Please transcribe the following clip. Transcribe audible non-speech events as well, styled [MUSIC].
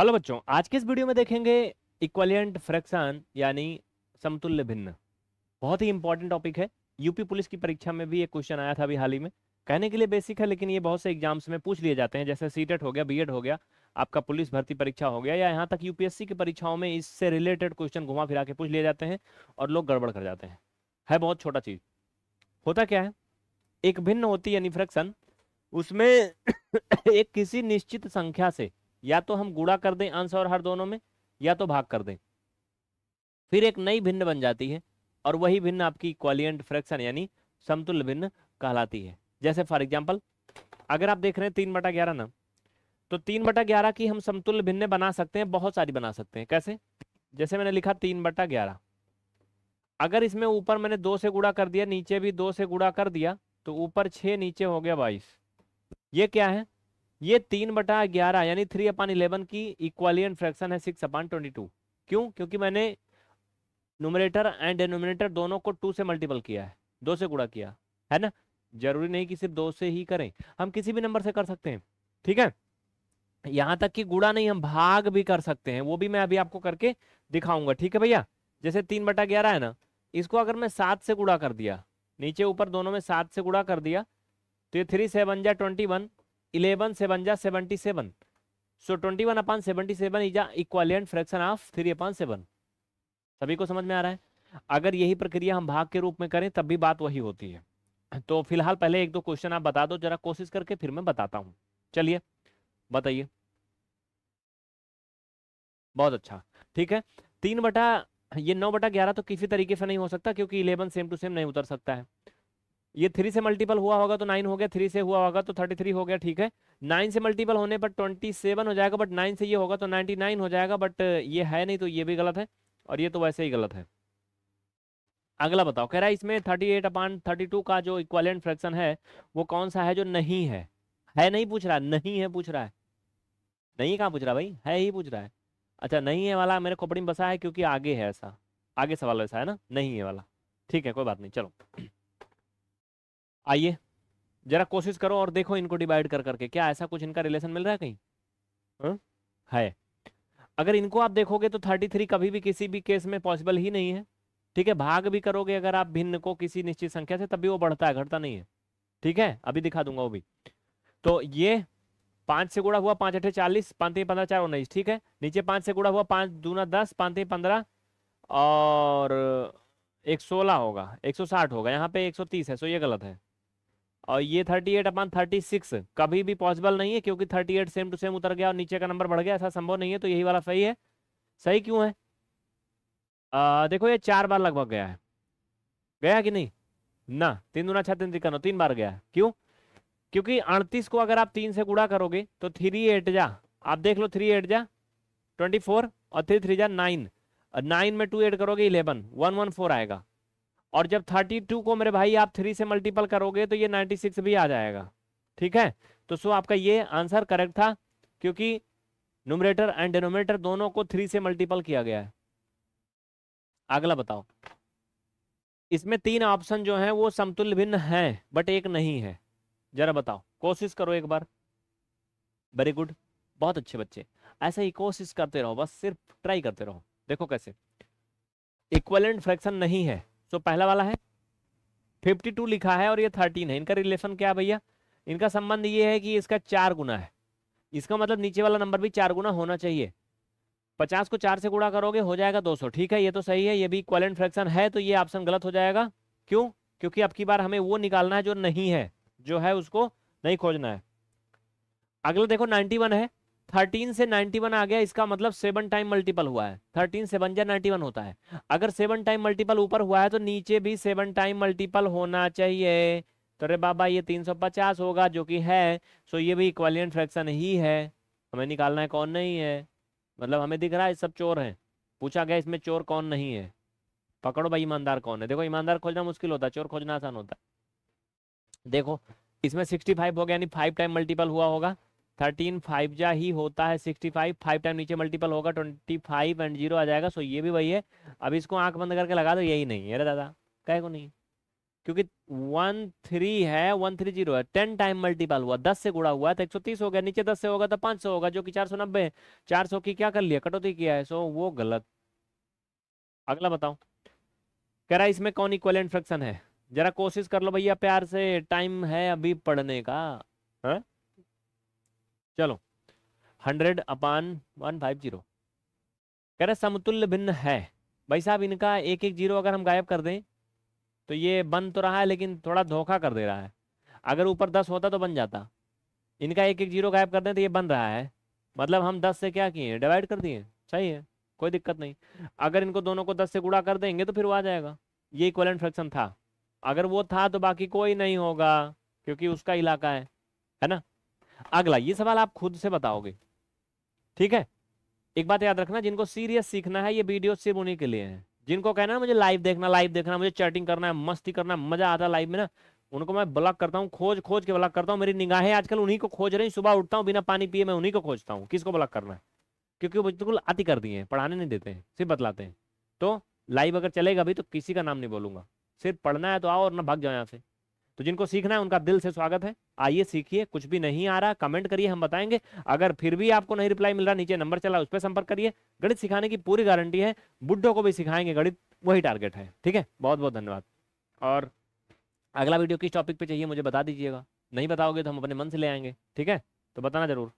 Hello बच्चों आज के इस वीडियो में देखेंगे इक्वलियंट फ्रैक्शन यानी समतुल्य भिन्न बहुत ही इंपॉर्टेंट टॉपिक है यूपी पुलिस की परीक्षा में भी ये क्वेश्चन आया था अभी हाल ही में कहने के लिए बेसिक है लेकिन ये बहुत से एग्जाम्स में पूछ लिए जाते हैं जैसे सीटेट e हो गया बीएड हो गया आपका पुलिस भर्ती परीक्षा हो गया या यहाँ तक यूपीएससी की परीक्षाओं में इससे रिलेटेड क्वेश्चन घुमा फिरा के पूछ लिए जाते हैं और लोग गड़बड़ कर जाते हैं है बहुत छोटा चीज होता क्या है एक भिन्न होती है यानी फ्रैक्शन उसमें [COUGHS] एक किसी निश्चित संख्या से या तो हम गुड़ा कर दें अंश और हर दोनों में या तो भाग कर दें फिर एक नई भिन्न बन जाती है और वही भिन्न आपकी क्वालियंट फ्रैक्शन यानी समतुल्य भिन्न कहलाती है जैसे फॉर एग्जाम्पल अगर आप देख रहे हैं तीन बटा ग्यारह ना तो तीन बटा ग्यारह की हम समतुल्य भिन्न बना सकते हैं बहुत सारी बना सकते हैं कैसे जैसे मैंने लिखा तीन बटा ग्यारह अगर इसमें ऊपर मैंने दो से गुड़ा कर दिया नीचे भी दो से गुड़ा कर दिया तो ऊपर छः नीचे हो गया बाईस ये क्या है ये तीन बटा ग्यारह यानी थ्री अपान इलेवन की इक्वालियन फ्रैक्शन है सिक्स अपान ट्वेंटी टू क्यों क्योंकि मैंने नोमिनेटर एंड डेनोमिनेटर दोनों को टू से मल्टीपल किया है दो से गुड़ा किया है ना जरूरी नहीं कि सिर्फ दो से ही करें हम किसी भी नंबर से कर सकते हैं ठीक है यहां तक कि गुड़ा नहीं हम भाग भी कर सकते हैं वो भी मैं अभी आपको करके दिखाऊंगा ठीक है भैया जैसे तीन बटा ग्यारह है ना इसको अगर मैं सात से गुड़ा कर दिया नीचे ऊपर दोनों में सात से गुड़ा कर दिया तो ये थ्री सेवन जा ट्वेंटी वन इलेवन सेवन जा seventy seven so twenty one upon seventy seven is a equivalent fraction of three upon seven सभी को समझ में आ रहा है अगर यही प्रक्रिया हम भाग के रूप में करें तब भी बात वही होती है तो फिलहाल पहले एक दो क्वेश्चन आप बता दो जरा कोशिश करके फिर मैं बताता हूँ चलिए बताइए बहुत अच्छा ठीक है तीन बटा ये नौ बटा ग्यारह तो किसी तरीके से नहीं हो सकता क्योंकि इलेवन सेम टू सेम नहीं उतर सकता है ये थ्री से मल्टीपल हुआ होगा तो नाइन हो गया थ्री से हुआ होगा तो थर्टी थ्री हो गया ठीक है नाइन से मल्टीपल होने पर ट्वेंटी सेवन हो जाएगा बट नाइन से ये होगा तो नाइन्टी नाइन हो जाएगा बट ये है नहीं तो ये भी गलत है और ये तो वैसे ही गलत है अगला बताओ कह रहा है इसमें thirty eight upon thirty two का जो इक्वालेंट फ्रैक्शन है वो कौन सा है जो नहीं है है नहीं पूछ रहा नहीं है पूछ रहा है नहीं कहाँ पूछ रहा भाई है ही पूछ रहा है अच्छा नहीं है वाला मेरे खोपड़ी में बसा है क्योंकि आगे है ऐसा आगे सवाल वैसा है ना नहीं है वाला ठीक है कोई बात नहीं चलो आइए जरा कोशिश करो और देखो इनको डिवाइड कर करके क्या ऐसा कुछ इनका रिलेशन मिल रहा है कहीं हा? है अगर इनको आप देखोगे तो 33 कभी भी किसी भी केस में पॉसिबल ही नहीं है ठीक है भाग भी करोगे अगर आप भिन्न को किसी निश्चित संख्या से तभी वो बढ़ता है घटता नहीं है ठीक है अभी दिखा दूंगा वो भी तो ये पांच से गुड़ा हुआ पांच अठे चालीस पांच पंद्रह चार उन्नीस ठीक है नीचे पांच से गुड़ा हुआ पांच दूना दस पांच पंद्रह और एक सोलह होगा एक सौ साठ होगा यहाँ पे एक सौ तीस है सो ये गलत है और ये 38 अपॉन 36 कभी भी पॉसिबल नहीं है क्योंकि 38 सेम टू सेम उतर गया और नीचे का नंबर बढ़ गया ऐसा संभव नहीं है तो यही वाला सही है सही क्यों है आ, देखो ये चार बार लगभग गया है गया कि नहीं ना तीन दुना छह तीन तिकानो तीन बार गया क्यों क्योंकि अड़तीस को अगर आप तीन से कूड़ा करोगे तो थ्री एट जा आप देख लो थ्री एट जा ट्वेंटी फोर और थ्री थ्री जा नाइन नाइन में टू एड करोगे इलेवन वन वन फोर आएगा और जब 32 को मेरे भाई आप थ्री से मल्टीपल करोगे तो ये 96 भी आ जाएगा ठीक है तो सो आपका ये आंसर करेक्ट था क्योंकि नोमरेटर एंड डिनोमिनेटर दोनों को थ्री से मल्टीपल किया गया है अगला बताओ इसमें तीन ऑप्शन जो हैं वो समतुल्य भिन्न हैं बट एक नहीं है जरा बताओ कोशिश करो एक बार वेरी गुड बहुत अच्छे बच्चे ऐसे ही कोशिश करते रहो बस सिर्फ ट्राई करते रहो देखो कैसे इक्वलेंट फ्रैक्शन नहीं है सो पहला वाला है 52 लिखा है और ये 13 है इनका रिलेशन क्या है भैया इनका संबंध ये है कि इसका चार गुना है इसका मतलब नीचे वाला नंबर भी चार गुना होना चाहिए पचास को चार से गुणा करोगे हो जाएगा दो सौ ठीक है ये तो सही है ये भी इक्वलेंट फ्रैक्शन है तो ये ऑप्शन गलत हो जाएगा क्यों क्योंकि अब बार हमें वो निकालना है जो नहीं है जो है उसको नहीं खोजना है अगला देखो 91 है थर्टीन से नाइनटी वन आ गया इसका मतलब सेवन टाइम मल्टीपल हुआ है थर्टीन सेवन या नाइनटी वन होता है अगर सेवन टाइम मल्टीपल ऊपर हुआ है तो नीचे भी सेवन टाइम मल्टीपल होना चाहिए तो अरे बाबा ये तीन सौ पचास होगा जो कि है सो ये भी इक्वालियन फ्रैक्शन ही है हमें निकालना है कौन नहीं है मतलब हमें दिख रहा है सब चोर हैं पूछा गया इसमें चोर कौन नहीं है पकड़ो भाई ईमानदार कौन है देखो ईमानदार खोजना मुश्किल होता है चोर खोजना आसान होता है देखो इसमें सिक्सटी फाइव हो गया यानी फाइव टाइम मल्टीपल हुआ होगा थर्टीन फाइव जा ही होता है सिक्सटी फाइव फाइव टाइम नीचे मल्टीपल होगा ट्वेंटी फाइव एंड जीरो आ जाएगा सो ये भी वही है अब इसको आंख बंद करके लगा दो यही नहीं है अरे दादा कहे को नहीं क्योंकि वन थ्री है वन थ्री जीरो है टेन टाइम मल्टीपल हुआ दस से गुड़ा हुआ है तो एक सौ तीस हो गया नीचे दस से होगा तो पाँच सौ होगा जो कि चार सौ नब्बे है चार सौ की क्या कर लिया कटौती किया है सो वो गलत अगला बताओ कह रहा इसमें कौन इक्वलेंट फ्रैक्शन है जरा कोशिश कर लो भैया प्यार से टाइम है अभी पढ़ने का है? हाँ? चलो hundred upon one five zero कह रहे समतुल्य भिन्न है भाई साहब इनका एक एक जीरो अगर हम गायब कर दें तो ये बन तो रहा है लेकिन थोड़ा धोखा कर दे रहा है अगर ऊपर दस होता तो बन जाता इनका एक एक जीरो गायब कर दें तो ये बन रहा है मतलब हम दस से क्या किए डिवाइड कर दिए सही है कोई दिक्कत नहीं अगर इनको दोनों को दस से गुड़ा कर देंगे तो फिर वो आ जाएगा ये इक्वलेंट फ्रैक्शन था अगर वो था तो बाकी कोई नहीं होगा क्योंकि उसका इलाका है है ना अगला ये सवाल आप खुद से बताओगे ठीक है एक बात याद रखना जिनको सीरियस सीखना है ये वीडियो सिर्फ उन्हीं के लिए है जिनको कहना है मुझे लाइव देखना लाइव देखना मुझे चैटिंग करना है मस्ती करना मजा आता है लाइव में ना उनको मैं ब्लॉक करता हूँ खोज खोज के ब्लॉक करता हूँ मेरी निगाहें आजकल उन्हीं को खोज रही सुबह उठता हूँ बिना पानी पिए मैं उन्हीं को खोजता हूँ किसको ब्लॉक करना है क्योंकि वो बिल्कुल अति कर दिए हैं पढ़ाने नहीं देते हैं सिर्फ बतलाते हैं तो लाइव अगर चलेगा भी तो किसी का नाम नहीं बोलूंगा सिर्फ पढ़ना है तो आओ और ना भाग जाओ यहाँ से तो जिनको सीखना है उनका दिल से स्वागत है आइए सीखिए कुछ भी नहीं आ रहा कमेंट करिए हम बताएंगे अगर फिर भी आपको नहीं रिप्लाई मिल रहा नीचे नंबर चला उस पर संपर्क करिए गणित सिखाने की पूरी गारंटी है बुड्ढों को भी सिखाएंगे गणित वही टारगेट है ठीक है बहुत बहुत धन्यवाद और अगला वीडियो किस टॉपिक पे चाहिए मुझे बता दीजिएगा नहीं बताओगे तो हम अपने मन से ले आएंगे ठीक है तो बताना जरूर